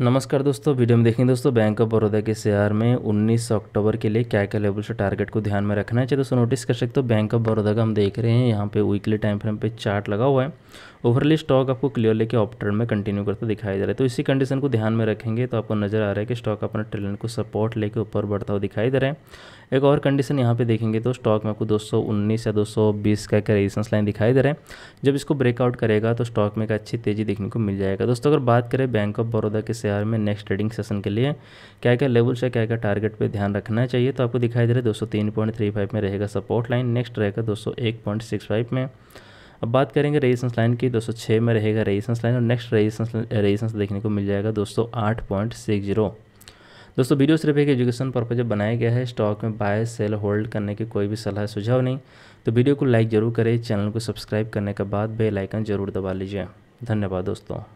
नमस्कार दोस्तों वीडियो में देखेंगे दोस्तों बैंक ऑफ बड़ौदा के शेयर में 19 अक्टूबर के लिए क्या क्या लेवल से टारगेट को ध्यान में रखना है चाहे दोस्तों नोटिस कर सकते हो बैंक ऑफ बड़ौदा का हम देख रहे हैं यहाँ पे वीकली टाइम फ्रेम पे चार्ट लगा हुआ है ओवरली स्टॉक आपको क्लियरली के ऑप में कंटिन्यू करता दिखाई दे रहा है तो इसी कंडीशन को ध्यान में रखेंगे तो आपको नजर आ रहा है कि स्टॉक अपने ट्रेलेंट को सपोर्ट लेके ऊपर बढ़ता हुआ दिखाई दे रहा है एक और कंडीशन यहाँ पे देखेंगे तो स्टॉक में आपको 219 या 220 का रेजिस्टेंस लाइन दिखाई दे रहा है जब इसको ब्रेकआउट करेगा तो स्टॉक में एक अच्छी तेजी देखने को मिल जाएगा दोस्तों अगर बात करें बैंक ऑफ बड़ौदा के आर में नेक्स्ट ट्रेडिंग सेशन के लिए क्या क्या लेवल से क्या क्या टारगेट पे ध्यान रखना चाहिए तो आपको दिखाई दे रहा है दो सौ तीन पॉइंट थ्री फाइव में रहेगा सपोर्ट लाइन नेक्स्ट रहेगा दो सौ एक पॉइंट सिक्स फाइव में अब बात करेंगे रेजिस्टेंस लाइन की 206 में रहेगा रेजिस्टेंस लाइन और नेक्स्ट रेजिस्टेंस रेजिस्टेंस देखने को मिल जाएगा दो दोस्तों वीडियो सिर्फ एक एजुकेशन पर्पज बनाया गया है स्टॉक में बाय सेल होल्ड करने की कोई भी सलाह सुझाव नहीं तो वीडियो को लाइक जरूर करें चैनल को सब्सक्राइब करने के बाद बेल आइकन जरूर दबा लीजिए धन्यवाद दोस्तों